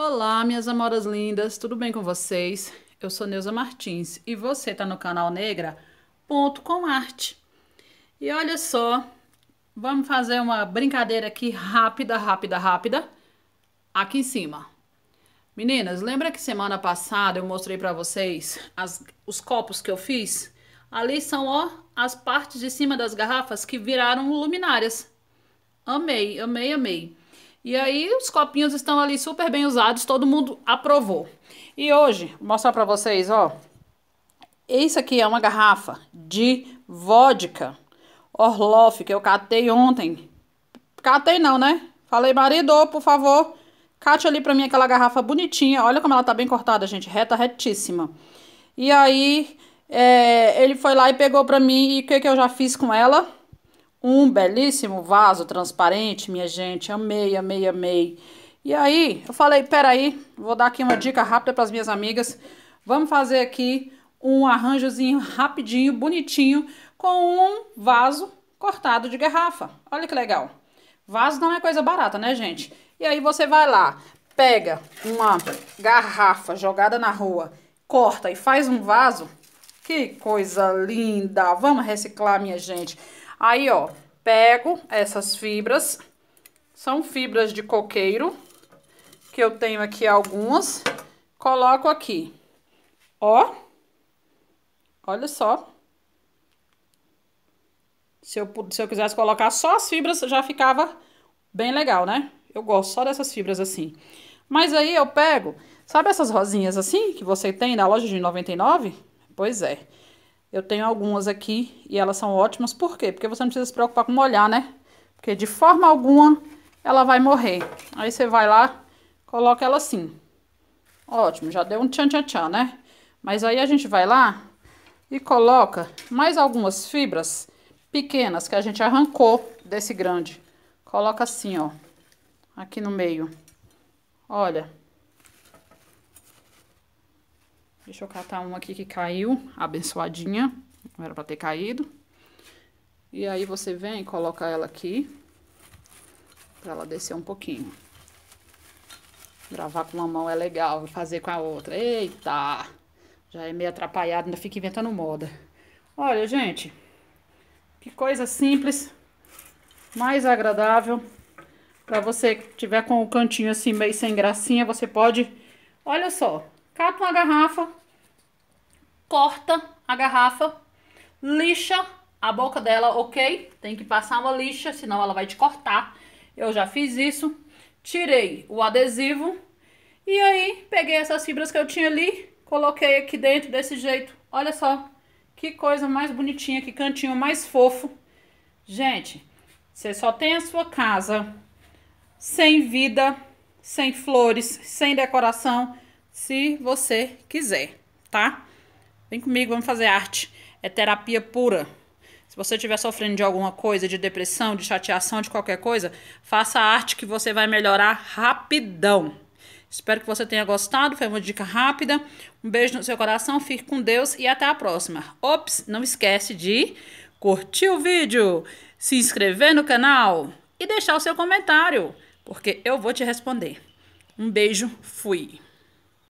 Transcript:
Olá, minhas amoras lindas, tudo bem com vocês? Eu sou Neuza Martins e você está no canal Negra Ponto com Arte. E olha só, vamos fazer uma brincadeira aqui rápida, rápida, rápida, aqui em cima. Meninas, lembra que semana passada eu mostrei para vocês as, os copos que eu fiz? Ali são, ó, as partes de cima das garrafas que viraram luminárias. Amei, amei, amei. E aí os copinhos estão ali super bem usados, todo mundo aprovou. E hoje, vou mostrar para vocês, ó. Isso aqui é uma garrafa de vodka Orloff, que eu catei ontem. Catei não, né? Falei, marido, por favor, cate ali para mim aquela garrafa bonitinha. Olha como ela tá bem cortada, gente, reta, retíssima. E aí, é, ele foi lá e pegou para mim, e o que que eu já fiz com ela? Um belíssimo vaso transparente, minha gente. Amei, amei, amei. E aí, eu falei, peraí, vou dar aqui uma dica rápida para as minhas amigas. Vamos fazer aqui um arranjozinho rapidinho, bonitinho, com um vaso cortado de garrafa. Olha que legal. Vaso não é coisa barata, né, gente? E aí você vai lá, pega uma garrafa jogada na rua, corta e faz um vaso. Que coisa linda! Vamos reciclar, minha gente. Aí, ó, pego essas fibras, são fibras de coqueiro, que eu tenho aqui algumas, coloco aqui, ó, olha só. Se eu, se eu quisesse colocar só as fibras, já ficava bem legal, né? Eu gosto só dessas fibras assim. Mas aí eu pego, sabe essas rosinhas assim que você tem na loja de 99? Pois é. Eu tenho algumas aqui e elas são ótimas. Por quê? Porque você não precisa se preocupar com molhar, né? Porque de forma alguma ela vai morrer. Aí você vai lá, coloca ela assim. Ótimo, já deu um tchan tchan tchan, né? Mas aí a gente vai lá e coloca mais algumas fibras pequenas que a gente arrancou desse grande. Coloca assim, ó. Aqui no meio. Olha. Deixa eu catar um aqui que caiu, abençoadinha. Não era pra ter caído. E aí, você vem e coloca ela aqui, pra ela descer um pouquinho. Gravar com uma mão é legal, fazer com a outra. Eita! Já é meio atrapalhado, ainda fica inventando moda. Olha, gente, que coisa simples, mais agradável. Pra você que tiver com o cantinho assim meio sem gracinha, você pode... Olha só, Cata uma garrafa, corta a garrafa, lixa a boca dela, ok? Tem que passar uma lixa, senão ela vai te cortar. Eu já fiz isso. Tirei o adesivo e aí peguei essas fibras que eu tinha ali, coloquei aqui dentro desse jeito. Olha só que coisa mais bonitinha, que cantinho mais fofo. Gente, você só tem a sua casa sem vida, sem flores, sem decoração se você quiser, tá? Vem comigo, vamos fazer arte. É terapia pura. Se você estiver sofrendo de alguma coisa, de depressão, de chateação, de qualquer coisa, faça arte que você vai melhorar rapidão. Espero que você tenha gostado. Foi uma dica rápida. Um beijo no seu coração, fique com Deus e até a próxima. Ops, não esquece de curtir o vídeo, se inscrever no canal e deixar o seu comentário, porque eu vou te responder. Um beijo, fui.